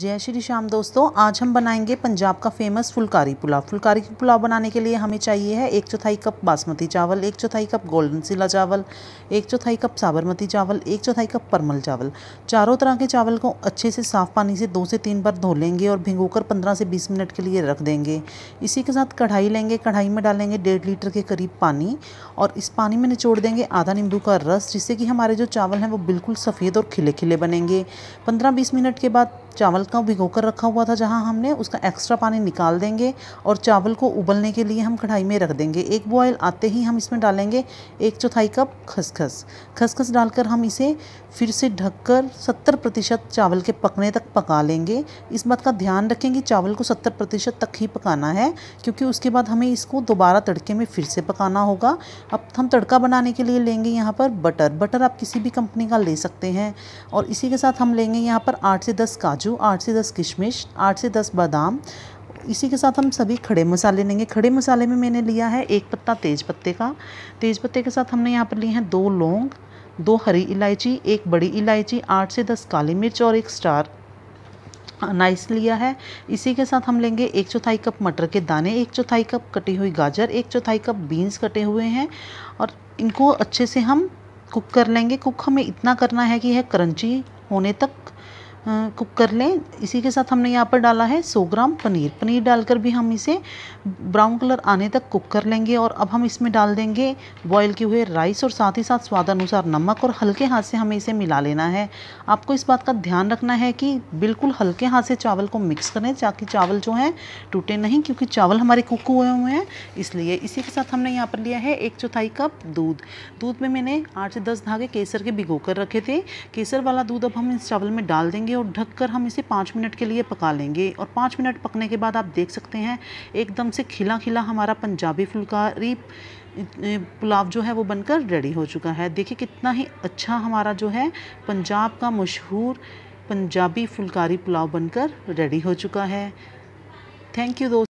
जय श्री श्याम दोस्तों आज हम बनाएंगे पंजाब का फेमस फुलकारी पुलाव फुलकारी पुलाव बनाने के लिए हमें चाहिए है एक चौथाई कप बासमती चावल एक चौथाई कप गोल्डन सिला चावल एक चौथाई कप साबरमती चावल एक चौथाई कप परमल चावल चारों तरह के चावल को अच्छे से साफ पानी से दो से तीन बार धो लेंगे और भिंगो कर पंद्रह से बीस मिनट के लिए रख देंगे इसी के साथ कढ़ाई लेंगे कढ़ाई में डालेंगे डेढ़ लीटर के करीब पानी और इस पानी में निचोड़ देंगे आधा नींबू का रस जिससे कि हमारे जो चावल हैं वो बिल्कुल सफ़ेद और खिले खिले बनेंगे पंद्रह बीस मिनट के बाद चावल का भिगो कर रखा हुआ था जहाँ हमने उसका एक्स्ट्रा पानी निकाल देंगे और चावल को उबलने के लिए हम कढ़ाई में रख देंगे एक बॉयल आते ही हम इसमें डालेंगे एक चौथाई कप खसखस खसखस डालकर हम इसे फिर से ढककर 70 प्रतिशत चावल के पकने तक पका लेंगे इस बात का ध्यान रखें कि चावल को 70 प्रतिशत तक ही पकाना है क्योंकि उसके बाद हमें इसको दोबारा तड़के में फिर से पकाना होगा अब हम तड़का बनाने के लिए लेंगे यहाँ पर बटर बटर आप किसी भी कंपनी का ले सकते हैं और इसी के साथ हम लेंगे यहाँ पर आठ से दस काजू काजू आठ से दस किशमिश आठ से दस बादाम इसी के साथ हम सभी खड़े मसाले लेंगे खड़े मसाले में मैंने लिया है एक पत्ता तेज़ पत्ते का तेज़ पत्ते के साथ हमने यहाँ पर लिए हैं दो लौंग दो हरी इलायची एक बड़ी इलायची आठ से दस काली मिर्च और एक स्टार हाँ, नाइस लिया है इसी के साथ हम लेंगे एक चौथाई कप मटर के दाने एक चौथाई कप कटी हुई गाजर एक चौथाई कप बीन्स कटे हुए हैं और इनको अच्छे से हम कुक कर लेंगे कुक हमें इतना करना है कि यह क्रंची होने तक कुक कर लें इसी के साथ हमने यहाँ पर डाला है 100 ग्राम पनीर पनीर डालकर भी हम इसे ब्राउन कलर आने तक कुक कर लेंगे और अब हम इसमें डाल देंगे बॉयल किए हुए राइस और साथ ही साथ स्वादानुसार नमक और हल्के हाथ से हमें इसे मिला लेना है आपको इस बात का ध्यान रखना है कि बिल्कुल हल्के हाथ से चावल को मिक्स करें ताकि चावल जो हैं टूटे नहीं क्योंकि चावल हमारे कुक हुए हुए हैं इसलिए इसी के साथ हमने यहाँ पर लिया है एक चौथाई कप दूध दूध में मैंने आठ से दस धागे केसर के भिगो कर रखे थे केसर वाला दूध अब हम इस चावल में डाल देंगे लेंगे और ढककर हम इसे पाँच मिनट के लिए पका लेंगे और पाँच मिनट पकने के बाद आप देख सकते हैं एकदम से खिला खिला हमारा पंजाबी फुलकारी पुलाव जो है वो बनकर रेडी हो चुका है देखिए कितना ही अच्छा हमारा जो है पंजाब का मशहूर पंजाबी फुलकारी पुलाव बनकर रेडी हो चुका है थैंक यू दोस्त